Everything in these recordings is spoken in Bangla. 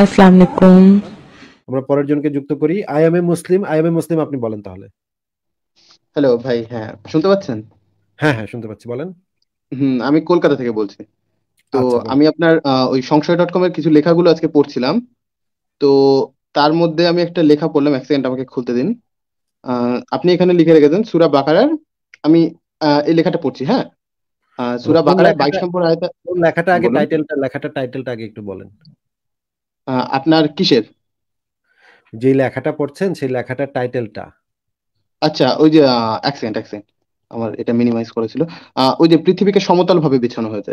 আসসালামু আলাইকুম আমরা পরের জনকে যুক্ত করি I am a Muslim I am a Muslim আপনি বলেন তাহলে হ্যালো ভাই হ্যাঁ শুনতে পাচ্ছেন হ্যাঁ হ্যাঁ শুনতে পাচ্ছি বলেন হুম আমি কলকাতা থেকে বলছি তো আচ্ছা, আমি আপনার ওই সংশয় ডট কম এর কিছু লেখাগুলো আজকে পড়ছিলাম তো তার মধ্যে আমি একটা লেখা পড়লাম এক সেকেন্ড আমাকে খুলতে দিন আপনি এখানে লিখে রেখেছেন সুরা বাকারার আমি এই লেখাটা পড়ছি হ্যাঁ সুরা বাকারার বাইশ নম্বর আয়াত লেখাটা আগে টাইটেলটা লেখাটা টাইটেলটা আগে একটু বলেন আপনার কিসের যে লেখাটা পড়ছেন সেই লেখাটার টাইটেলটা আচ্ছা ওই যে এক সেকেন্ড আমার এটা মিনিমাইজ করেছিল ওই যে পৃথিবীকে সমতল ভাবে বিছানো হয়েছে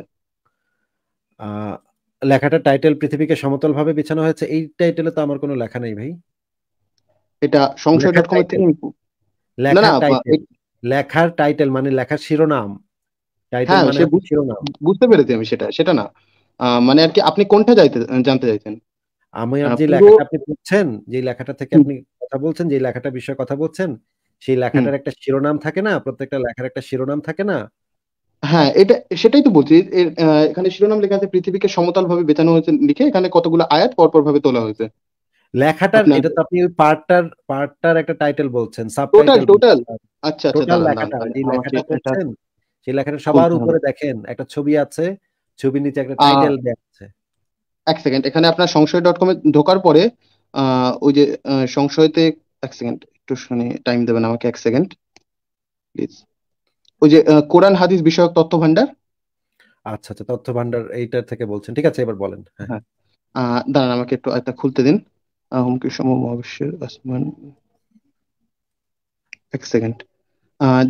লেখাটা টাইটেল পৃথিবীকে সমতল ভাবে বিছানো হয়েছে এই টাইটেলে তো আমার কোনো লেখা নাই ভাই এটা সংশয় ডট কম থেকে লেখার টাইটেল মানে লেখার শিরোনাম টাইটেল হ্যাঁ, মানে শিরোনাম বুঝতে পেরেছি আমি সেটা সেটা না মানে আর কি আপনি কোনটা জানতে চাইছেন আমি যে লেখাটা আপনি পড়ছেন যে লেখাটা থেকে আপনি কথা বলছেন যে লেখাটা বিষয়ে কথা বলছেন সেই লেখাটার একটা শিরোনাম থাকে না প্রত্যেকটা লেখার একটা শিরোনাম থাকে না হ্যাঁ এটা সেটাই তো বলছি এখানে শিরোনাম লেখা আছে পৃথিবীকে সমতল ভাবে বেচানো হয়েছে লিখে এখানে কতগুলো আয়াত পরপর ভাবে তোলা হয়েছে লেখাটার এটা তো আপনি ওই পার্টটার পার্টটার একটা টাইটেল বলছেন টোটাল টোটাল আচ্ছা আচ্ছা লেখাটা যে লেখাটা পড়ছেন সেই লেখাটা সবার উপরে দেখেন একটা ছবি আছে ছবির নিচে একটা টাইটেল দেওয়া আছে এক সেকেন্ড এখানে আপনার সংশয় ডট কমে ঢোকার পরে ওই যে সংশয়তে এক সেকেন্ড একটু শুনে টাইম দেবেন আমাকে এক সেকেন্ড প্লিজ ওই যে কোরআন হাদিস বিষয়ক তথ্য ভান্ডার আচ্ছা আচ্ছা তথ্য ভান্ডার এইটার থেকে বলছেন ঠিক আছে এবার বলেন হ্যাঁ, হ্যাঁ। দাঁড়ান আমাকে একটু একটা খুলতে দিন হুমকি সম মহাবিশ্বের আসমান এক সেকেন্ড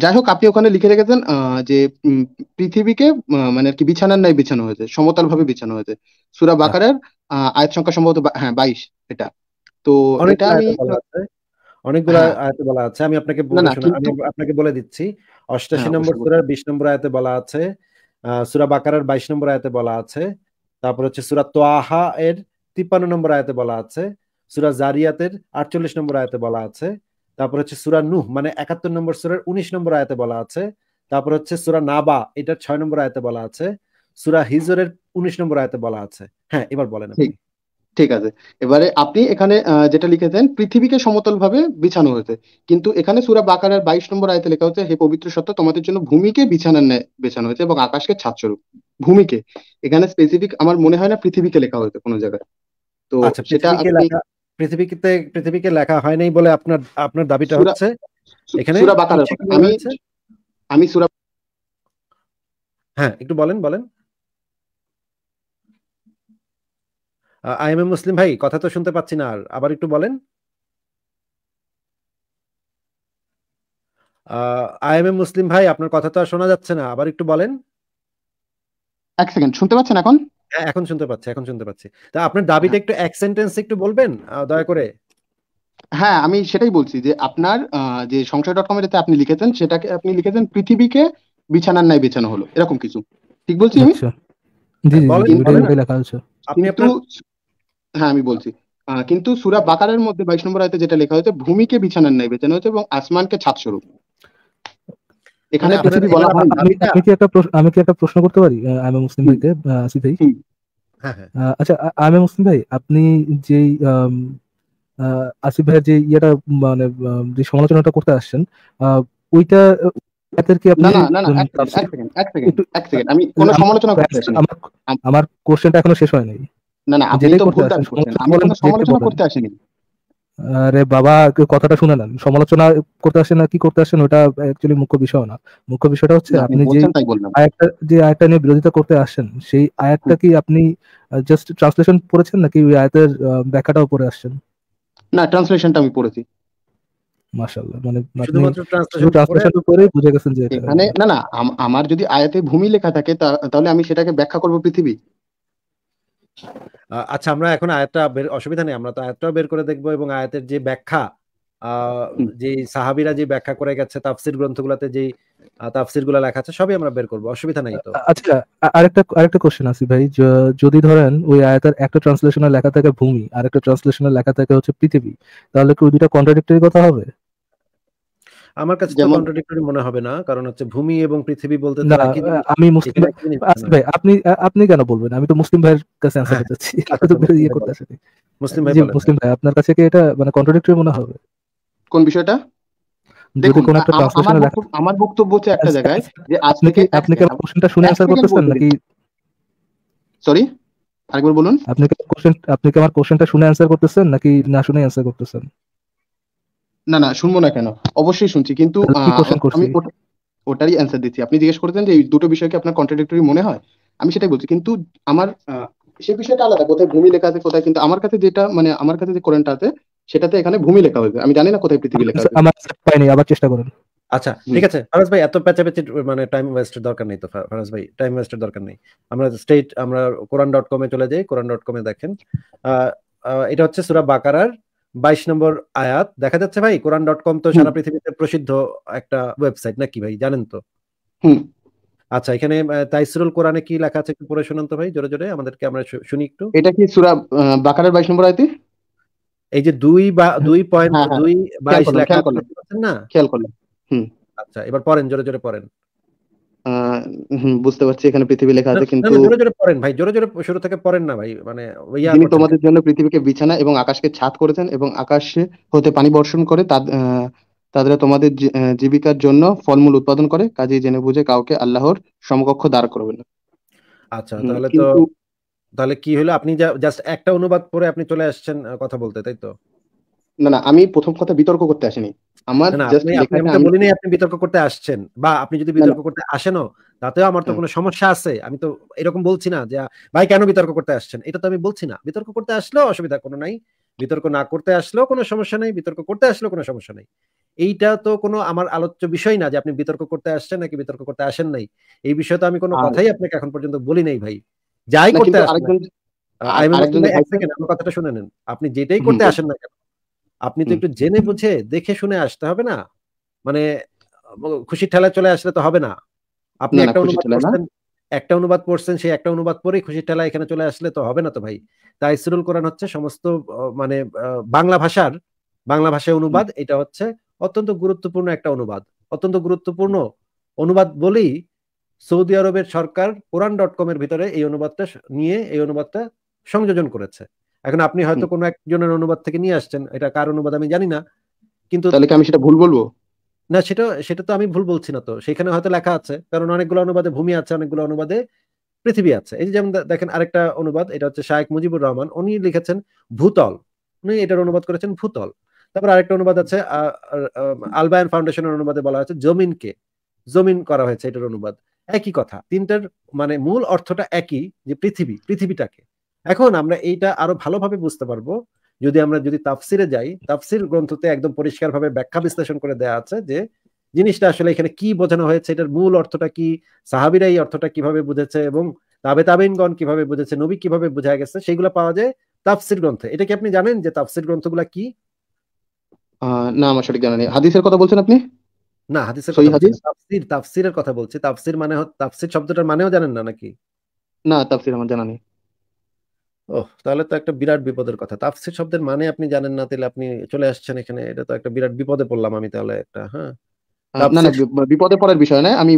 যাই হোক আপনি ওখানে লিখে রেখেছেন যে পৃথিবীকে মানে আর কি বিছানার ন্যায় বিছানো হয়েছে সমতল ভাবে বিছানো হয়েছে সুরা আচ্ছা। বাকারের আয়াত সংখ্যা সম্ভবত হ্যাঁ বাইশ এটা তো এটা আমি অনেকগুলো হ্যাঁ। আয়াতে বলা আছে আমি আপনাকে আপনাকে বলে দিচ্ছি অষ্টাশি হ্যাঁ, নম্বর সুরার বিশ নম্বর আয়াতে বলা আছে সুরা বাকারার বাইশ নম্বর আয়াতে বলা আছে তারপর হচ্ছে সুরা তোয়াহা এর তিপ্পান্ন নম্বর আয়াতে বলা আছে সুরা জারিয়াতের আটচল্লিশ নম্বর আয়াতে বলা আছে তারপর হচ্ছে সুরা নুহ মানে একাত্তর নম্বর সুরের উনিশ নম্বর আয়তে বলা আছে তারপর হচ্ছে সুরা নাবা এটা ছয় নম্বর আয়তে বলা আছে সুরা হিজরের উনিশ নম্বর আয়তে বলা আছে হ্যাঁ এবার বলেন ঠিক আছে এবারে আপনি এখানে যেটা লিখেছেন পৃথিবীকে সমতল ভাবে বিছানো হয়েছে কিন্তু এখানে সুরা বাকারের বাইশ নম্বর আয়তে লেখা হয়েছে হে পবিত্র সত্য তোমাদের জন্য ভূমিকে বিছানার বেছানো হয়েছে এবং আকাশকে ছাদস্বরূপ ভূমিকে এখানে স্পেসিফিক আমার মনে হয় না পৃথিবীকে লেখা হয়েছে কোনো জায়গায় তো আচ্ছা, সেটা পৃথিবীতে পৃথিবীকে লেখা হয় নাই বলে আপনার আপনার দাবিটা হচ্ছে এখানে আমি আমি সূরা হ্যাঁ একটু বলেন বলেন আই এম এ মুসলিম ভাই কথা তো শুনতে পাচ্ছি না আর আবার একটু বলেন আই এম এ মুসলিম ভাই আপনার কথা তো আর শোনা যাচ্ছে না আবার একটু বলেন এক সেকেন্ড শুনতে পাচ্ছেন এখন এখন শুনতে পাচ্ছি এখন শুনতে পাচ্ছি তা আপনার দাবিটা হ্যাঁ। একটু এক সেন্টেন্স একটু বলবেন দয়া করে হ্যাঁ আমি সেটাই বলছি যে আপনার যে সংশয় ডট কম এটাতে আপনি লিখেছেন সেটাকে আপনি লিখেছেন পৃথিবীকে বিছানার নাই বেছানো হলো এরকম কিছু ঠিক বলছি আমি আচ্ছা। একটু হ্যাঁ আমি বলছি কিন্তু সুরা বাকারের মধ্যে বাইশ নম্বর আয়তে যেটা লেখা হয়েছে ভূমিকে বিছানার নাই বেছানো হয়েছে এবং আসমানকে ছাদ স্বরূপ এখানে আচ্ছা, বলা আমি কি একটা আমি কি একটা প্রশ্ন করতে পারি আমি মুসলিম ভাইকে আসি ভাই হ্যাঁ, হ্যাঁ। আচ্ছা আমি মুসলিম ভাই আপনি যে আসিফ ভাইয়ের যে ইয়েটা মানে যে সমালোচনাটা করতে আসছেন ওইটা আমার কোশ্চেনটা এখনো শেষ হয়নি না না আপনি তো ভুল করতে আসেনি আরে বাবা কথাটা শুনে নেন সমালোচনা করতে আসেন না কি করতে আসেন ওটা অ্যাকচুয়ালি মুখ্য বিষয় না মুখ্য বিষয়টা হচ্ছে আপনি যে আয়াতটা যে আয়াতটা নিয়ে বিরোধিতা করতে আসেন সেই আয়াতটা কি আপনি জাস্ট ট্রান্সলেশন পড়েছেন নাকি ওই আয়াতের ব্যাখ্যাটাও পড়ে আসছেন না ট্রান্সলেশনটা আমি পড়েছি মাশাআল্লাহ মানে শুধুমাত্র ট্রান্সলেশন করেই বুঝে গেছেন যে এখানে না না আমার যদি আয়াতে ভূমি লেখা থাকে তাহলে আমি সেটাকে ব্যাখ্যা করব পৃথিবী আচ্ছা আমরা এখন আয়াতটা বের অসুবিধা নেই আমরা তো আয়াতটাও বের করে দেখবো এবং আয়াতের যে ব্যাখ্যা যে সাহাবিরা যে ব্যাখ্যা করে গেছে তাফসির গ্রন্থগুলোতে যে তাফসিরগুলো লেখা আছে সবই আমরা বের করবো অসুবিধা নাই তো আচ্ছা আরেকটা আরেকটা কোশ্চেন আছে ভাই যদি ধরেন ওই আয়াতের একটা ট্রান্সলেশনে লেখা থাকে ভূমি আর একটা ট্রান্সলেশনে লেখা থাকে হচ্ছে পৃথিবী তাহলে কি ওই দুটো কন্ট্রাডিক্টরি কথা হবে আমার কাছে তো কন্ট্রাডিক্টরি মনে হবে না কারণ হচ্ছে ভূমি এবং পৃথিবী বলতে আমি মুসলিম ভাই আপনি আপনি কেন বলবেন আমি তো মুসলিম ভাইয়ের কাছে আনসার হ্যাঁ, চাচ্ছি আপনি আচ্ছা, আচ্ছা, তো ইয়ে করতে আসেনি মুসলিম ভাই মুসলিম ভাই আপনার কাছে কি এটা মানে কন্ট্রাডিক্টরি মনে হবে কোন বিষয়টা আমার বক্তব্য হচ্ছে একটা আচ্ছা, জায়গায় যে আপনি কি আপনি কি কোশ্চেনটা শুনে আনসার করতেছেন নাকি সরি আরেকবার বলুন আপনি কি কোশ্চেন আপনি কি আমার কোশ্চেনটা শুনে আনসার করতেছেন নাকি না শুনে আনসার করতেছেন না না শুনবো না কেন অবশ্যই শুনছি কিন্তু আমি ওটারই অ্যান্সার দিচ্ছি আপনি জিজ্ঞেস করতেন যে এই দুটো বিষয়কে আপনার কন্ট্রাডিক্টরি মনে হয় আমি সেটাই বলছি কিন্তু আমার সে বিষয়টা আলাদা কোথায় ভূমি লেখা আছে কোথায় কিন্তু আমার কাছে যেটা মানে আমার কাছে যে কোরআনটা আছে সেটাতে এখানে ভূমি লেখা হয়েছে আমি জানি না কোথায় পৃথিবী লেখা আছে আচ্ছা, আমার পাইনি আবার চেষ্টা করুন আচ্ছা ঠিক আছে ফারাজ ভাই এত প্যাচাপ্যাচি মানে টাইম ওয়েস্টের দরকার নেই তো ফারাজ ভাই টাইম ওয়েস্টের দরকার নেই আমরা স্টেট আমরা কোরআন ডট কমে চলে যাই কোরআন ডট কমে দেখেন এটা হচ্ছে সুরা বাকারার বাইশ নম্বর আয়াত দেখা যাচ্ছে ভাই কোরআন ডট কম তো সারা পৃথিবীতে প্রসিদ্ধ একটা ওয়েবসাইট নাকি ভাই জানেন তো আচ্ছা এখানে তাইসুরুল কোরআনে কি লেখা আছে একটু পড়ে শুনুন তো ভাই জোরে জোরে আমাদেরকে আমরা শুনি একটু এটা কি সূরা বাকারার বাইশ নম্বর আয়াতে এই যে দুই বা দুই পয়েন্ট হ্যাঁ, হ্যাঁ। দুই বাইশ লেখা না খেয়াল করলাম আচ্ছা এবার পড়েন জোরে জোরে পড়েন বুঝতে পারছি এখানে পৃথিবী লেখা আছে কিন্তু জোরে জোরে পড়েন ভাই জোরে জোরে শুরু থেকে পড়েন না ভাই মানে তিনি তোমাদের জন্য পৃথিবীকে বিছানা এবং আকাশকে ছাদ করেছেন এবং আকাশে হতে পানি বর্ষণ করে তাদের তোমাদের জীবিকার জন্য ফলমূল উৎপাদন করে কাজেই জেনে বুঝে কাউকে আল্লাহর সমকক্ষ দাঁড় করবে না আচ্ছা তাহলে তো তাহলে কি হলো আপনি জাস্ট একটা অনুবাদ পরে আপনি চলে আসছেন কথা বলতে তাই তো না না আমি প্রথম কথা বিতর্ক করতে আসিনি আমার বলিনি আপনি বিতর্ক করতে আসছেন বা আপনি যদি বিতর্ক করতে আসেনও তাতেও আমার তো কোনো সমস্যা আছে আমি তো এরকম বলছি না যে ভাই কেন বিতর্ক করতে আসছেন এটা তো আমি বলছি না বিতর্ক করতে আসলেও অসুবিধা কোনো নাই বিতর্ক না করতে আসলেও কোনো সমস্যা নাই বিতর্ক করতে আসলেও কোনো সমস্যা নাই এইটা তো কোনো আমার আলোচ্য বিষয় না যে আপনি বিতর্ক করতে আসছেন নাকি বিতর্ক করতে আসেন নাই এই বিষয়ে তো আমি কোনো কথাই আপনাকে এখন পর্যন্ত বলি নাই ভাই যাই করতে আসেন কথাটা শুনে নেন আপনি যেটাই করতে আসেন না কেন আপনি তো একটু জেনে বুঝে দেখে শুনে আসতে হবে না মানে খুশি ঠেলা চলে আসলে তো হবে না আপনি একটা অনুবাদ করছেন একটা অনুবাদ পড়ছেন সেই একটা অনুবাদ পরে খুশি ঠেলা এখানে চলে আসলে তো হবে না তো ভাই তাই সিরুল কোরআন হচ্ছে সমস্ত মানে বাংলা ভাষার বাংলা ভাষায় অনুবাদ এটা হচ্ছে অত্যন্ত গুরুত্বপূর্ণ একটা অনুবাদ অত্যন্ত গুরুত্বপূর্ণ অনুবাদ বলেই সৌদি আরবের সরকার কোরআন ডট কম এর ভিতরে এই অনুবাদটা নিয়ে এই অনুবাদটা সংযোজন করেছে এখন আপনি হয়তো কোনো একজনের অনুবাদ থেকে নিয়ে আসছেন এটা কার অনুবাদ আমি জানি না কিন্তু তাহলে আমি সেটা ভুল বলবো না সেটা সেটা তো আমি ভুল বলছি না তো সেখানে হয়তো লেখা আছে কারণ অনেকগুলো অনুবাদে ভূমি আছে অনেকগুলো অনুবাদে পৃথিবী আছে এই যেমন দেখেন আরেকটা অনুবাদ এটা হচ্ছে শায়েক মুজিবুর রহমান উনি লিখেছেন ভূতল উনি এটার অনুবাদ করেছেন ভূতল তারপর আরেকটা অনুবাদ আছে আলবায়ন ফাউন্ডেশনের অনুবাদে বলা হয়েছে জমিনকে জমিন করা হয়েছে এটার অনুবাদ একই কথা তিনটার মানে মূল অর্থটা একই যে পৃথিবী পৃথিবীটাকে এখন আমরা এইটা আরো ভালোভাবে বুঝতে পারবো যদি আমরা যদি তাফসিরে যাই তাফসির গ্রন্থতে একদম পরিষ্কারভাবে ব্যাখ্যা বিশ্লেষণ করে দেয়া আছে যে জিনিসটা আসলে এখানে কি বোঝানো হয়েছে এটার মূল অর্থটা কি সাহাবিরা এই অর্থটা কিভাবে বুঝেছে এবং তাবে তাবিনগণ কিভাবে বুঝেছে নবী কিভাবে বোঝা গেছে সেগুলো পাওয়া যায় তাফসির গ্রন্থে এটা কি আপনি জানেন যে তাফসির গ্রন্থগুলা কি না আমার সঠিক জানা নেই হাদিসের কথা বলছেন আপনি না হাদিসের তাফসির তাফসিরের কথা বলছি তাফসির মানে তাফসির শব্দটার মানেও জানেন না নাকি না তাফসির আমার জানা নেই ও তাহলে তো একটা বিরাট বিপদের কথা তাফসির শব্দের মানে আপনি জানেন না তাহলে আপনি চলে আসছেন এখানে এটা তো একটা বিরাট বিপদে পড়লাম আমি তাহলে একটা হ্যাঁ না না বিপদে পড়ার বিষয় না আমি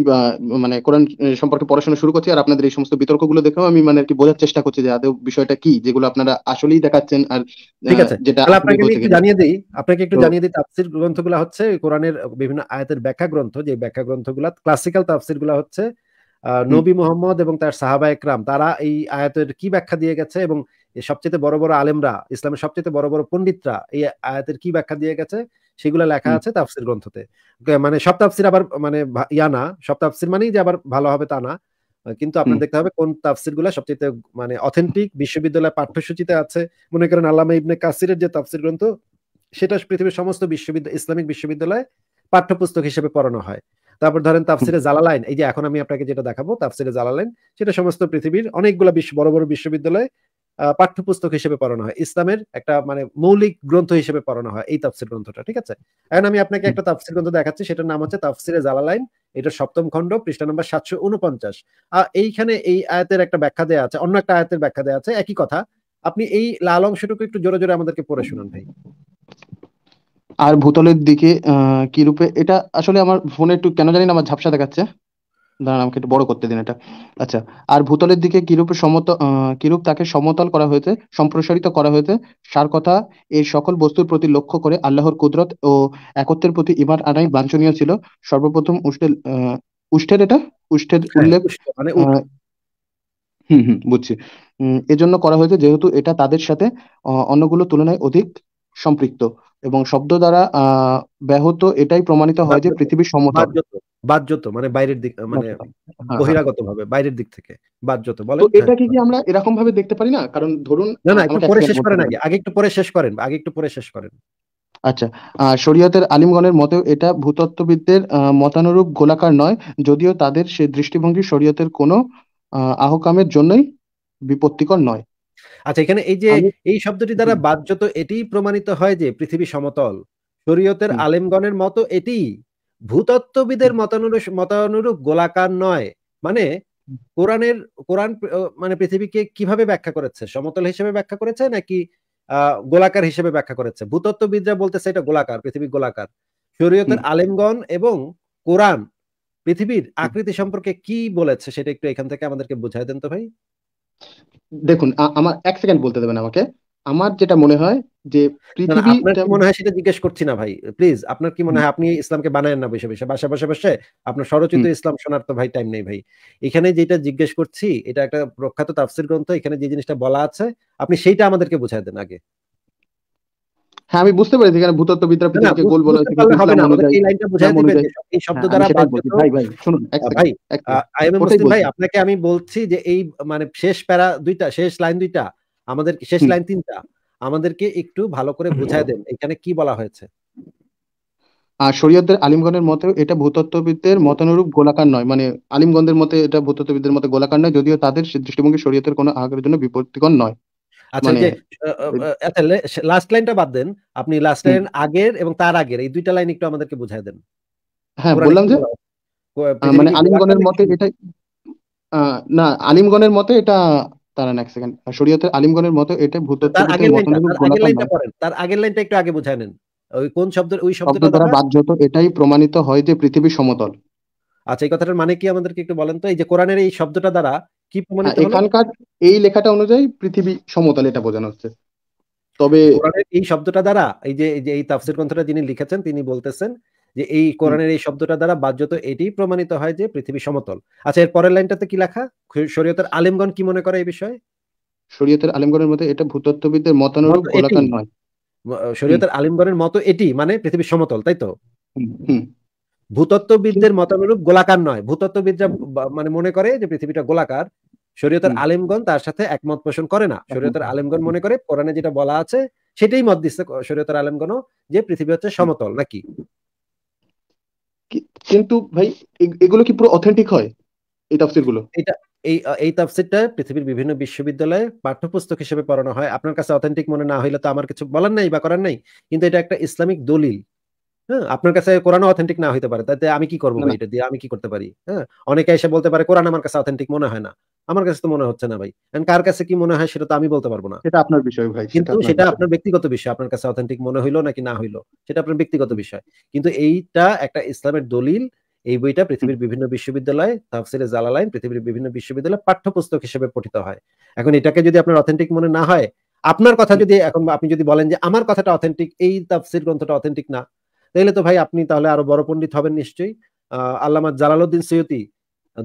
মানে কোরআন সম্পর্কে পড়াশোনা শুরু করছি আর আপনাদের এই সমস্ত বিতর্কগুলো দেখেও আমি মানে কি বোঝার চেষ্টা করছি যে আদৌ বিষয়টা কি যেগুলো আপনারা আসলেই দেখাচ্ছেন আর ঠিক আছে যেটা আপনাকে একটু জানিয়ে দিই আপনাকে একটু জানিয়ে দিই তাফসির গ্রন্থগুলো হচ্ছে কোরআনের বিভিন্ন আয়াতের ব্যাখ্যা গ্রন্থ যে ব্যাখ্যা গ্রন্থগুলো ক্লাসিক্যাল তাফসিরগুলো হচ্ছে নবী মোহাম্মদ এবং তার সাহাবা একরাম তারা এই আয়াতের কি ব্যাখ্যা দিয়ে গেছে এবং সবচেয়ে বড় বড় আলেমরা ইসলামের সবচেয়ে বড় বড় পণ্ডিতরা এই আয়াতের কি ব্যাখ্যা দিয়ে গেছে সেগুলো লেখা আছে তাফসির গ্রন্থতে মানে সব তাফসির আবার মানে ইয়া না সব তাফসির মানেই যে আবার ভালো হবে তা না কিন্তু আপনার দেখতে হবে কোন তাফসির গুলা সবচেয়ে মানে অথেন্টিক বিশ্ববিদ্যালয় পাঠ্যসূচিতে আছে মনে করেন আল্লামা ইবনে কাসিরের যে তাফসির গ্রন্থ সেটা পৃথিবীর সমস্ত বিশ্ববিদ্যালয় ইসলামিক বিশ্ববিদ্যালয়ে পাঠ্যপুস্তক হিসেবে পড়ানো হয় তারপর ধরেন তাফসিরে জালালাইন এই যে এখন আমি আপনাকে যেটা দেখাবো তাফসিরে জালালাইন সেটা সমস্ত পৃথিবীর অনেকগুলো বিশ্ব বড় বড় বিশ্ববিদ্যালয়ে পাঠ্যপুস্তক হিসেবে পড়ানো হয় ইসলামের একটা মানে মৌলিক গ্রন্থ হিসেবে পড়ানো হয় এই তাফসির গ্রন্থটা ঠিক আছে এখন আমি আপনাকে একটা তাফসির গ্রন্থ দেখাচ্ছি সেটার নাম হচ্ছে তাফসিরে জালালাইন এটা সপ্তম খণ্ড পৃষ্ঠা নম্বর সাতশো উনপঞ্চাশ আর এইখানে এই আয়াতের একটা ব্যাখ্যা দেওয়া আছে অন্য একটা আয়াতের ব্যাখ্যা দেওয়া আছে একই কথা আপনি এই লাল অংশটুকু একটু জোরে জোরে আমাদেরকে পড়ে শুনুন ভাই আর ভূতলের দিকে কি রূপে এটা আসলে আমার ফোনে একটু কেন জানি না আমার ঝাপসা দেখাচ্ছে দাঁড়ান আমাকে একটু বড় করতে দিন এটা আচ্ছা আর ভূতলের দিকে কিরূপে সমত কিরূপ তাকে সমতল করা হয়েছে সম্প্রসারিত করা হয়েছে সার কথা এই সকল বস্তুর প্রতি লক্ষ্য করে আল্লাহর কুদরত ও একত্বের প্রতি ইমান আনাই বাঞ্ছনীয় ছিল সর্বপ্রথম আহ উষ্ঠের এটা উষ্ঠের হ্যাঁ, উল্লেখ মানে হুম হুম বুঝছি এজন্য করা হয়েছে যেহেতু এটা তাদের সাথে অন্যগুলো তুলনায় অধিক সম্পৃক্ত এবং শব্দ দ্বারা ব্যাহত এটাই প্রমাণিত হয় যে পৃথিবীর সমতল বাদ্যত মানে বাইরের দিক মানে হ্যাঁ, হ্যাঁ। বহিরাগত ভাবে বাইরের দিক থেকে বাদ্যত বলে তো এটাকে কি আমরা এরকম ভাবে দেখতে পারি না কারণ ধরুন না না একটু পরে শেষ করেন আগে আগে একটু পরে শেষ করেন আগে একটু পরে শেষ করেন আচ্ছা শরীয়তের আলিমগণের মতে এটা ভূতত্ত্ববিদদের মতানুরূপ গোলাকার নয় যদিও তাদের সেই দৃষ্টিভঙ্গি শরীয়তের কোনো আহকামের জন্যই বিপত্তিকর নয় আচ্ছা এখানে এই যে এই শব্দটি দ্বারা বাহ্যত এটি প্রমাণিত হয় যে পৃথিবী সমতল শরীয়তের আলেমগণের মতো এটি ভূতত্ত্ববিদের মতানুরূপ মতানুরূপ গোলাকার নয় মানে কোরআনের কোরআন মানে পৃথিবীকে কিভাবে ব্যাখ্যা করেছে সমতল হিসেবে ব্যাখ্যা করেছে নাকি গোলাকার হিসেবে ব্যাখ্যা করেছে ভূতত্ত্ববিদরা বলতেছে এটা গোলাকার পৃথিবী গোলাকার শরীয়তের আলেমগণ এবং কোরআন পৃথিবীর আকৃতি সম্পর্কে কি বলেছে সেটা একটু এখান থেকে আমাদেরকে বুঝাই দেন তো ভাই দেখুন আমার এক সেকেন্ড বলতে দেবেন আমাকে আমার যেটা মনে হয় যে পৃথিবী মনে হয় সেটা জিজ্ঞেস করছি না ভাই প্লিজ আপনার কি মনে হয় আপনি ইসলামকে বানায়েন না বসে বসে বাসা বসে বসে আপনার স্বরচিত ইসলাম শোনার তো ভাই টাইম নেই ভাই এখানে যেটা জিজ্ঞেস করছি এটা একটা প্রখ্যাত তাফসির গ্রন্থ এখানে যে জিনিসটা বলা আছে আপনি সেইটা আমাদেরকে বোঝায় দেন আগে হ্যাঁ আমি বুঝতে পেরেছি এখানে ভূতত্ত্ববিদরা পৃথিবীকে গোল এই লাইনটা এই শব্দ হ্যাঁ, দ্বারা ভাই ভাই শুনুন ভাই আইএমএ মুসলিম ভাই আপনাকে আমি বলছি যে এই মানে শেষ প্যারা দুইটা শেষ লাইন দুইটা আমাদের শেষ লাইন তিনটা আমাদেরকে একটু ভালো করে বুঝায় দেন এখানে কি বলা হয়েছে আর শরীয়তের আলিমগণের মতে এটা ভূতত্ত্ববিদদের মতানুরূপ গোলাকার নয় মানে আলিমগণদের মতে এটা ভূতত্ত্ববিদদের মতে গোলাকার নয় যদিও তাদের দৃষ্টিভঙ্গি শরীয়তের কোনো আহারের জন্য বিপত্তিকর নয় আচ্ছা মানে যে আচ্ছা লাস্ট লাইনটা বাদ দেন আপনি লাস্ট লাইন আগের এবং তার আগের এই দুইটা লাইন একটু আমাদেরকে বুঝাই দেন হ্যাঁ বললাম যে মানে আলিমগণের মতে এটা না আলিমগণের মতে এটা দাঁড়ান এক সেকেন্ড শরীয়তের আলিমগণের মতে এটা ভূতত্ত্ব আগের লাইনটা পড়েন তার আগের লাইনটা একটু আগে বুঝায় নেন ওই কোন শব্দের ওই শব্দটা দ্বারা বাহ্যত এটাই প্রমাণিত হয় যে পৃথিবী সমতল আচ্ছা এই কথাটার মানে কি আমাদেরকে একটু বলেন তো এই যে কোরআনের এই শব্দটা দ্বারা কি হ্যাঁ, প্রমাণিত এখানকার এই লেখাটা অনুযায়ী পৃথিবী সমতল এটা বোঝানো হচ্ছে তবে এই শব্দটা দ্বারা এই যে এই তাফসির গ্রন্থটা যিনি লিখেছেন তিনি বলতেছেন যে এই কোরআনের এই শব্দটা দ্বারা বাহ্যত এটি প্রমাণিত হয় যে পৃথিবী সমতল আচ্ছা এর পরের লাইনটাতে কি লেখা শরীয়তের আলেমগণ কি মনে করে এই বিষয়ে শরীয়তের আলেমগণের মতে এটা ভূতত্ত্ববিদদের মতানুরূপ গোলাকার নয় শরীয়তের আলেমগণের মতো এটি মানে পৃথিবী সমতল তাই তো ভূতত্ত্ববিদদের মতানুরূপ গোলাকার নয় ভূতত্ত্ববিদরা মানে মনে করে যে পৃথিবীটা গোলাকার শরীয়তের আলেমগণ তার সাথে একমত পোষণ করে না শরীয়তের আলেমগণ মনে করে কোরআনে যেটা বলা আছে সেটাই মত দিচ্ছে শরীয়তের আলেমগণ যে পৃথিবী হচ্ছে সমতল নাকি কিন্তু ভাই এগুলো কি পুরো অথেন্টিক হয় এই তাফসীরগুলো এটা এই এই তাফসীরটা পৃথিবীর বিভিন্ন বিশ্ববিদ্যালয়ে পাঠ্যপুস্তক হিসেবে পড়ানো হয় আপনার কাছে অথেন্টিক মনে না হইলে তো আমার কিছু বলার নাই বা করার নাই কিন্তু এটা একটা ইসলামিক দলিল হ্যাঁ আপনার কাছে কোরআন অথেন্টিক না হইতে পারে তাতে আমি কি করবো এটা দিয়ে আমি কি করতে পারি হ্যাঁ অনেকে এসে বলতে পারে কোরআন আমার কাছে অথেন্টিক মনে হয় না আমার কাছে তো মনে হচ্ছে না ভাই কার কাছে কি মনে হয় সেটা তো আমি বলতে পারবো না সেটা আপনার বিষয় ভাই কিন্তু সেটা আপনার ব্যক্তিগত বিষয় আপনার কাছে অথেন্টিক মনে হইলো নাকি না হইলো সেটা আপনার ব্যক্তিগত বিষয় কিন্তু এইটা একটা ইসলামের দলিল এই বইটা পৃথিবীর বিভিন্ন বিশ্ববিদ্যালয়ে তাফসিরে জালালাইন পৃথিবীর বিভিন্ন বিশ্ববিদ্যালয়ে পাঠ্যপুস্তক হিসেবে পঠিত হয় এখন এটাকে যদি আপনার অথেন্টিক মনে না হয় আপনার কথা যদি এখন আপনি যদি বলেন যে আমার কথাটা অথেন্টিক এই তাফসির গ্রন্থটা অথেন্টিক না তাইলে তো ভাই আপনি তাহলে আরো বড় পণ্ডিত হবেন নিশ্চয়ই আহ আল্লামা জালালউদ্দিন সৈয়দি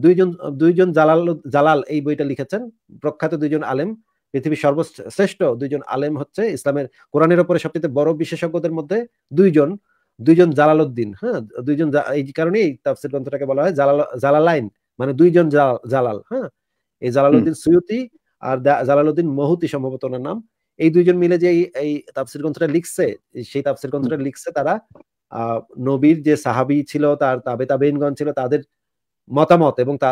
দুইজন দুইজন জালাল জালাল এই বইটা লিখেছেন প্রখ্যাত দুইজন আলেম পৃথিবীর সর্বশ্রেষ্ঠ দুইজন আলেম হচ্ছে ইসলামের কোরআনের ওপরে সবচেয়ে বড় বিশেষজ্ঞদের মধ্যে দুইজন দুইজন জালালউদ্দিন হ্যাঁ দুইজন এই কারণেই তাফসির গ্রন্থটাকে বলা হয় জালাল জালালাইন মানে দুইজন জালাল হ্যাঁ এই জালালউদ্দিন সৈয়তি আর জালালউদ্দিন মহুতি সম্ভবত ওনার নাম এই দুইজন মিলে যে এই তাফসির গ্রন্থটা লিখছে সেই তাফসির গ্রন্থটা লিখছে তারা নবীর যে সাহাবি ছিল তার তাবে তাবেইনগণ ছিল তাদের মতামত এবং তা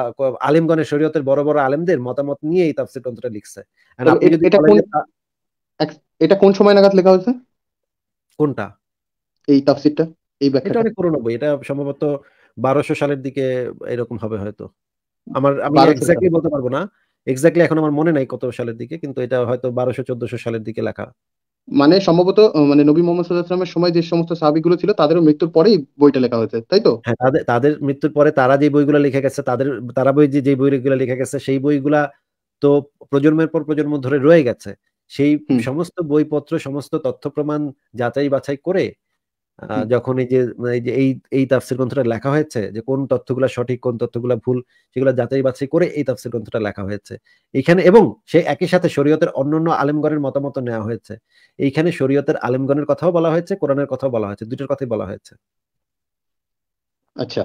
আলিমগণের শরীয়তের বড় বড় আলেমদের মতামত নিয়ে এই তাফসির গ্রন্থটা লিখছে এটা কোন সময় নাগাদ লেখা হয়েছে কোনটা এই তাফসিরটা এই ব্যাখ্যাটা এটা অনেক পুরনো বই এটা সম্ভবত 1200 সালের দিকে এরকম হবে হয়তো আমার আমি এক্স্যাক্টলি বলতে পারবো না এক্স্যাক্টলি এখন আমার মনে নাই কত সালের দিকে কিন্তু এটা হয়তো 1200 1400 সালের দিকে লেখা মানে সম্ভবত মানে নবী মোহাম্মদ সাল্লাহামের সময় যে সমস্ত সাহাবিগুলো ছিল তাদেরও মৃত্যুর পরেই বইটা লেখা হয়েছে তাই তো হ্যাঁ তাদের তাদের মৃত্যুর পরে তারা যে বইগুলো লিখে গেছে তাদের তারা বই যে বইগুলো লেখা গেছে সেই বইগুলা তো প্রজন্মের পর প্রজন্ম ধরে রয়ে গেছে সেই সমস্ত বইপত্র সমস্ত তথ্য প্রমাণ যাচাই বাছাই করে যখন মানে এই যে এই এই তাফসির গ্রন্থটা লেখা হয়েছে যে কোন তথ্যগুলো সঠিক কোন তথ্যগুলো ভুল সেগুলো যাচাই বাছাই করে এই তাফসির গ্রন্থটা লেখা হয়েছে এখানে এবং সে একই সাথে শরীয়তের অন্যান্য আলেমগণের মতামত নেওয়া হয়েছে এইখানে শরীয়তের আলেমগণের কথাও বলা হয়েছে কোরআনের কথাও বলা হয়েছে দুটোর কথাই বলা হয়েছে আচ্ছা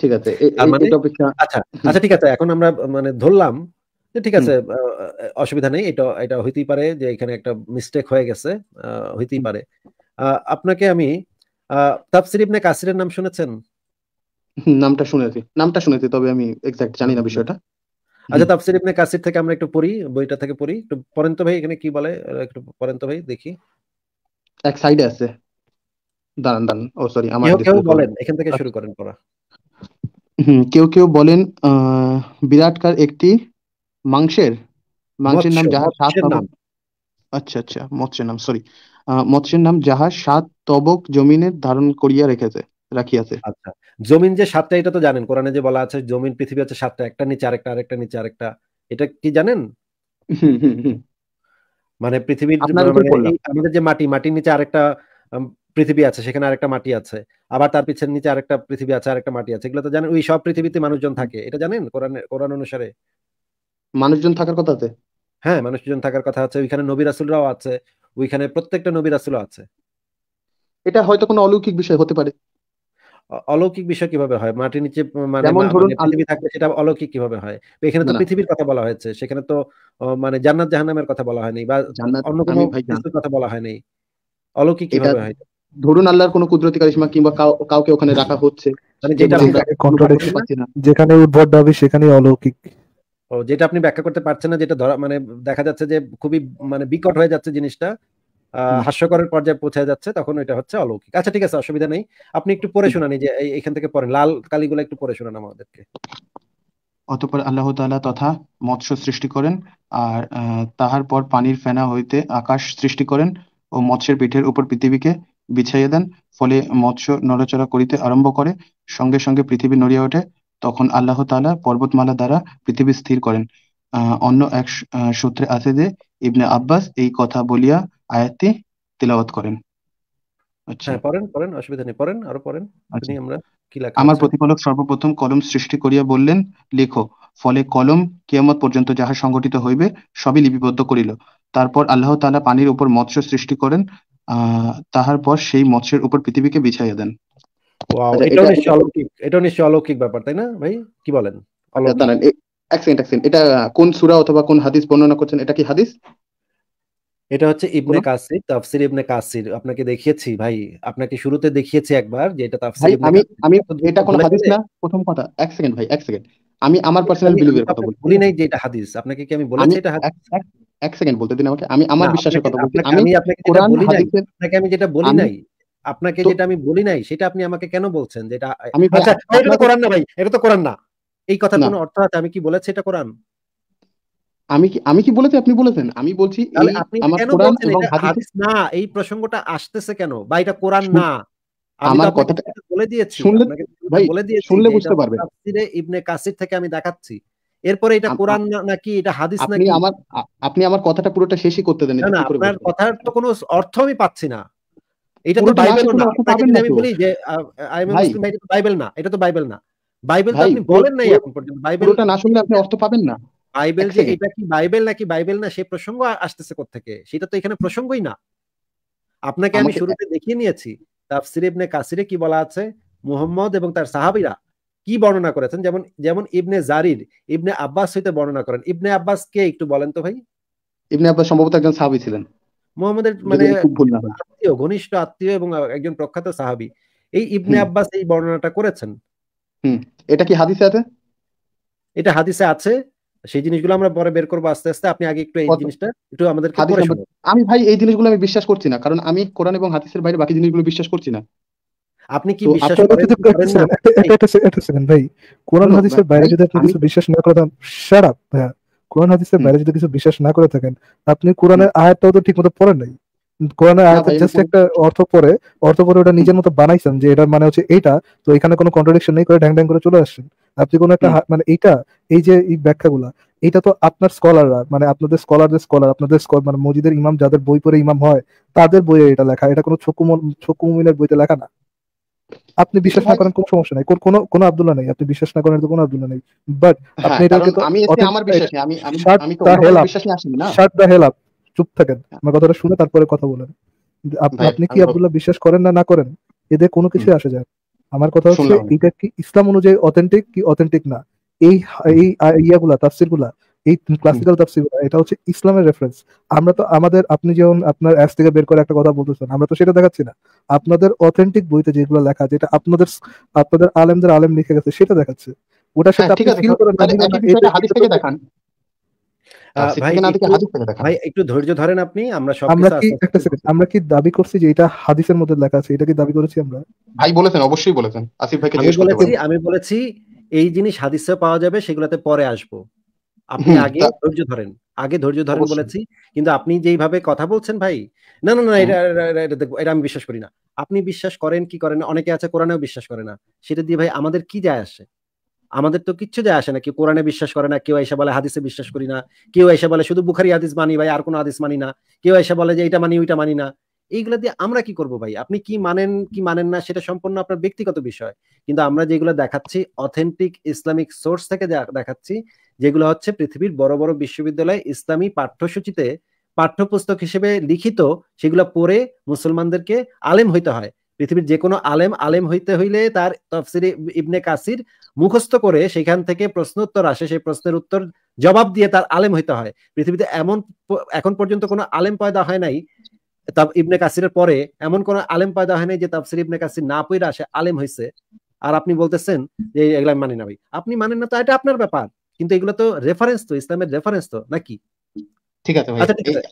ঠিক আছে মানে আচ্ছা আচ্ছা ঠিক আছে এখন আমরা মানে ধরলাম ঠিক আছে অসুবিধা নেই এটা এটা হইতেই পারে যে এখানে একটা মিস্টেক হয়ে গেছে হইতেই পারে আপনাকে আমি তাফসির ইবনে কাসিরের নাম শুনেছেন নামটা শুনেছি নামটা শুনেছি তবে আমি এক্সাক্ট জানি না আচ্ছা। বিষয়টা আচ্ছা তাফসির ইবনে কাসির থেকে আমরা একটু পড়ি বইটা থেকে পড়ি একটু পড়েন ভাই এখানে কি বলে একটু পড়েন ভাই দেখি এক সাইডে আছে দাঁড়ান দাঁড়ান ও সরি আমার কেউ বলেন এখান থেকে আচ্ছা। শুরু করেন পড়া কেউ কেউ বলেন বিরাটকার একটি মাংসের মাংসের নাম যাহার সাত নাম আচ্ছা আচ্ছা মৎস্যের নাম সরি মৎস্যের নাম যাহা সাত তবক জমিনের ধারণ করিয়া রেখেছে রাখিয়াছে আচ্ছা জমিন যে সাতটা এটা তো জানেন কোরআনে যে বলা আছে জমিন পৃথিবী আছে সাতটা একটা নিচে আরেকটা আরেকটা নিচে আরেকটা এটা কি জানেন মানে পৃথিবীর মানে আমাদের যে মাটি মাটির নিচে আরেকটা পৃথিবী আছে সেখানে আরেকটা মাটি আছে আবার তার পিছনের নিচে আরেকটা পৃথিবী আছে আরেকটা মাটি আছে এগুলো তো জানেন ওই সব পৃথিবীতে মানুষজন থাকে এটা জানেন কোরআন কোরআন অনুসারে মানুষজন থাকার কথাতে হ্যাঁ মানুষজন থাকার কথা আছে ওইখানে নবী রাসুলরাও আছে ওইখানে প্রত্যেকটা নবী রাসুল আছে এটা হয়তো কোনো অলৌকিক বিষয় হতে পারে অলৌকিক বিষয় কিভাবে হয় মাটির নিচে মানে মানে পৃথিবী থাকলে সেটা অলৌকিক কিভাবে হয় এখানে তো পৃথিবীর কথা বলা হয়েছে সেখানে তো মানে জান্নাত জাহান্নামের কথা বলা হয়নি বা অন্য কোনো কথা বলা হয়নি অলৌকিক কিভাবে হয় ধরুন আল্লাহর কোনো কুদরতি কারিশমা কিংবা কাউকে ওখানে রাখা হচ্ছে মানে যেখানে উদ্ভট হবে সেখানে অলৌকিক ও যেটা আপনি ব্যাখ্যা করতে পারছেন না যেটা ধরা মানে দেখা যাচ্ছে যে খুবই মানে বিকট হয়ে যাচ্ছে জিনিসটা হাস্যকরের পর্যায়ে পৌঁছে যাচ্ছে তখন এটা হচ্ছে অলৌকিক আচ্ছা ঠিক আছে অসুবিধা নেই আপনি একটু পড়ে শোনানি যে এখান থেকে পড়েন লাল কালীগুলো একটু পড়ে শোনান আমাদেরকে অতঃপর আল্লাহ তাআলা তথা মৎস্য সৃষ্টি করেন আর তাহার পর পানির ফেনা হইতে আকাশ সৃষ্টি করেন ও মৎস্যের পিঠের উপর পৃথিবীকে বিছাইয়া দেন ফলে মৎস্য নড়াচড়া করিতে আরম্ভ করে সঙ্গে সঙ্গে পৃথিবী নড়িয়া ওঠে তখন আল্লাহ তালা পর্বতমালা দ্বারা পৃথিবী স্থির করেন অন্য এক সূত্রে আছে যে ইবনে আব্বাস এই কথা বলিয়া আয়াতটি তেলাওয়াত করেন আচ্ছা হ্যাঁ, পড়েন পড়েন অসুবিধা নেই পড়েন আরো পড়েন আচ্ছা। আমরা কি লেখা আমার প্রতিপালক সর্বপ্রথম কলম সৃষ্টি করিয়া বললেন লেখো ফলে কলম কিয়ামত পর্যন্ত যাহা সংগঠিত হইবে সবই লিপিবদ্ধ করিল তারপর আল্লাহ তাআলা পানির উপর মৎস্য সৃষ্টি করেন আহ তাহার পর সেই মৎস্যের উপর পৃথিবীকে বিছাইয়া দেন আচ্ছা, এটা নিশ্চয় অলৌকিক ব্যাপার তাই না ভাই কি বলেন আচ্ছা, এটা কোন সূরা অথবা কোন হাদিস বর্ণনা করছেন এটা কি হাদিস এটা হচ্ছে ইবনে কাসির তাফসির ইবনে কাসির আপনাকে দেখিয়েছি ভাই আপনাকে শুরুতে দেখিয়েছি একবার যে এটা তাফসির আমি আমি এটা কোন হাদিস না প্রথম কথা এক সেকেন্ড ভাই এক সেকেন্ড আমি আমার পার্সোনাল বিলিভের কথা বলি বলি নাই যে এটা হাদিস আপনাকে কি আমি বলেছি এটা হাদিস এক সেকেন্ড বলতে দিন আমাকে আমি আমার বিশ্বাসের কথা বলছি আমি আপনাকে যেটা বলি নাই আপনাকে আমি যেটা বলি নাই আপনাকে যেটা আমি বলি নাই সেটা আপনি আমাকে কেন বলছেন যেটা আমি আচ্ছা এটা তো কোরআন না ভাই এটা তো কোরআন না এই কথা কোনো অর্থ আছে আমি কি বলেছি এটা কোরআন আমি কি আমি কি বলেছি আপনি বলেছেন আমি বলছি হাদিস না এই প্রসঙ্গটা আসতেছে কেন বা এটা কোরআন না আমার কথাটা বলে দিয়েছি ভাই বলে দিয়েছি শুনলে বুঝতে পারবেন তাফসিরে ইবনে কাসির থেকে আমি দেখাচ্ছি এরপরে এটা কোরআন নাকি এটা হাদিস নাকি আমার আপনি আমার কথাটা পুরোটা শেষই করতে দেন না আপনার কথার তো কোনো অর্থ আমি পাচ্ছি না এটা তো বাইবেল না আমি বলি যে আই এম মুসলিম এটা বাইবেল না এটা তো বাইবেল না বাইবেল তো আপনি বলেন নাই এখন পর্যন্ত বাইবেল ওটা না শুনলে আপনি অর্থ পাবেন না বাইবেল যে এটা কি বাইবেল নাকি বাইবেল না সেই প্রসঙ্গ আসতেছে সেটা তো এখানে প্রসঙ্গই না আপনাকে আমি শুরুতে দেখিয়ে নিয়েছি তাফসির ইবনে কাসিরে কি বলা আছে মুহাম্মদ এবং তার সাহাবীরা কি বর্ণনা করেছেন যেমন যেমন ইবনে জারির ইবনে আব্বাস হইতে বর্ণনা করেন ইবনে আব্বাস কে একটু বলেন তো ভাই ইবনে আব্বাস সম্ভবত একজন সাহাবী ছিলেন মোহাম্মদের মানে আত্মীয় ঘনিষ্ঠ আত্মীয় এবং একজন প্রখ্যাত সাহাবি এই ইবনে আব্বাস এই বর্ণনাটা করেছেন এটা কি হাদিসে আছে এটা হাদিসে আছে সেই জিনিসগুলো আমরা পরে বের করবো আস্তে আস্তে আপনি আগে একটু এই জিনিসটা একটু আমাদের আমি ভাই এই জিনিসগুলো আমি বিশ্বাস করছি না কারণ আমি কোরআন এবং হাদিসের বাইরে বাকি জিনিসগুলো বিশ্বাস করছি না আপনি কি বিশ্বাস করেন ভাই কোরআন হাদিসের বাইরে যদি আপনি কিছু বিশ্বাস না করেন শাট আপ ভাই কোরআন হাদিসে ম্যারেজ যদি কিছু বিশ্বাস না করে থাকেন আপনি কোরআনের আয়াতটাও তো ঠিকমতো পড়েন নাই কোরআনের আয়াতের জাস্ট একটা অর্থ পড়ে অর্থ পড়ে ওটা নিজের মতো বানাইছেন যে এটার মানে হচ্ছে এইটা তো এখানে কোনো কন্ট্রাডিকশন নেই করে ঢ্যাং ঢ্যাং করে চলে আসছেন আপনি কোনো একটা মানে এইটা এই যে এই ব্যাখ্যাগুলা এটা তো আপনার স্কলাররা মানে আপনাদের স্কলারদের স্কলার আপনাদের মানে মসজিদের ইমাম যাদের বই পড়ে ইমাম হয় তাদের বইয়ে এটা লেখা এটা কোনো ছকুমল ছকুমিনের বইতে লেখা না আপনি বিশ্বাস না করেন কোনো সমস্যা নাই কোন কোনো আব্দুল্লাহ নাই আপনি বিশ্বাস না করেন তো কোনো আব্দুল্লাহ নাই বাট হ্যাঁ, আপনি এটাকে তো আমি আমার বিশ্বাস নেই আমি আমি আমি তো বিশ্বাস নিয়ে আসিনি না শার্ট দা হেলাপ চুপ থাকেন হ্যাঁ। আমার কথাটা শুনে তারপরে কথা বলেন আপনি কি আব্দুল্লাহ বিশ্বাস করেন না না করেন এদের কোনো কিছু আসে যায় আমার কথা হচ্ছে এটা কি ইসলাম অনুযায়ী অথেন্টিক কি অথেন্টিক না এই এই ইয়াগুলা তাফসিরগুলা এই ক্লাসিক্যাল তাফসির এটা হচ্ছে ইসলামের রেফারেন্স আমরা তো আমাদের আপনি যেমন আপনার অ্যাস থেকে বের করে একটা কথা বলতেছেন আমরা তো সেটা দেখাচ্ছি না আপনাদের অথেন্টিক বইতে যেগুলো লেখা যেটা আপনাদের আপনাদের আলেমদের আলেম লিখে গেছে সেটা দেখাচ্ছে ওটার সাথে হ্যাঁ, আপনি ফিল করেন না হাদিস থেকে দেখান ভাই একটু ধৈর্য ধরেন আপনি আমরা কি দাবি করছি যে এটা হাদিসের মধ্যে লেখা আছে এটা কি দাবি করেছি আমরা ভাই বলেছেন অবশ্যই আমি বলেছি আমি বলেছি এই জিনিস হাদিসে পাওয়া যাবে সেগুলোতে পরে আসবো আপনি আগে ধৈর্য ধরেন আগে ধৈর্য ধরেন বলেছি কিন্তু আপনি যেইভাবে কথা বলছেন ভাই না না না এটা এটা আমি বিশ্বাস করি না আপনি বিশ্বাস করেন কি করেন অনেকে আছে কোরআনেও বিশ্বাস করে না সেটা দিয়ে ভাই আমাদের কি যায় আসে আমাদের তো কিচ্ছু যায় আসে না কেউ কোরআনে বিশ্বাস করে না কেউ এসে বলে হাদিসে বিশ্বাস করি না কেউ এসে বলে শুধু বুখারি হাদিস মানি ভাই আর কোনো হাদিস মানি না কেউ এসে বলে যে এটা মানি ওইটা মানি না এইগুলা দিয়ে আমরা কি করব ভাই আপনি কি মানেন কি মানেন না সেটা সম্পূর্ণ আপনার ব্যক্তিগত বিষয় কিন্তু আমরা যেগুলো দেখাচ্ছি অথেন্টিক ইসলামিক সোর্স থেকে দেখাচ্ছি যেগুলো হচ্ছে পৃথিবীর বড় বড় বিশ্ববিদ্যালয়ে ইসলামী পাঠ্যসূচিতে পাঠ্যপুস্তক হিসেবে লিখিত সেগুলো পড়ে মুসলমানদেরকে আলেম হইতে হয় পৃথিবীর যে কোনো আলেম আলেম হইতে হইলে তার তফসির ইবনে কাসির মুখস্থ করে সেখান থেকে প্রশ্ন উত্তর আসে সেই প্রশ্নের উত্তর জবাব দিয়ে তার আলেম হইতে হয় পৃথিবীতে এমন এখন পর্যন্ত কোনো আলেম পয়দা হয় নাই তাব ইবনে কাসিরের পরে এমন কোন আলেম পয়দা হয় নাই যে তাফসির ইবনে কাসির না পইরা আসে আলেম হইছে আর আপনি বলতেছেন যে এগুলা মানি না ভাই আপনি মানেন না তো এটা আপনার ব্যাপার কিন্তু এগুলো তো রেফারেন্স তো ইসলামের রেফারেন্স তো নাকি ঠিক আছে